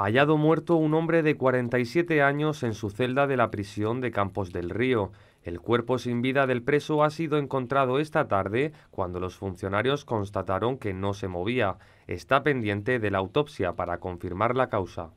hallado muerto un hombre de 47 años en su celda de la prisión de Campos del Río. El cuerpo sin vida del preso ha sido encontrado esta tarde cuando los funcionarios constataron que no se movía. Está pendiente de la autopsia para confirmar la causa.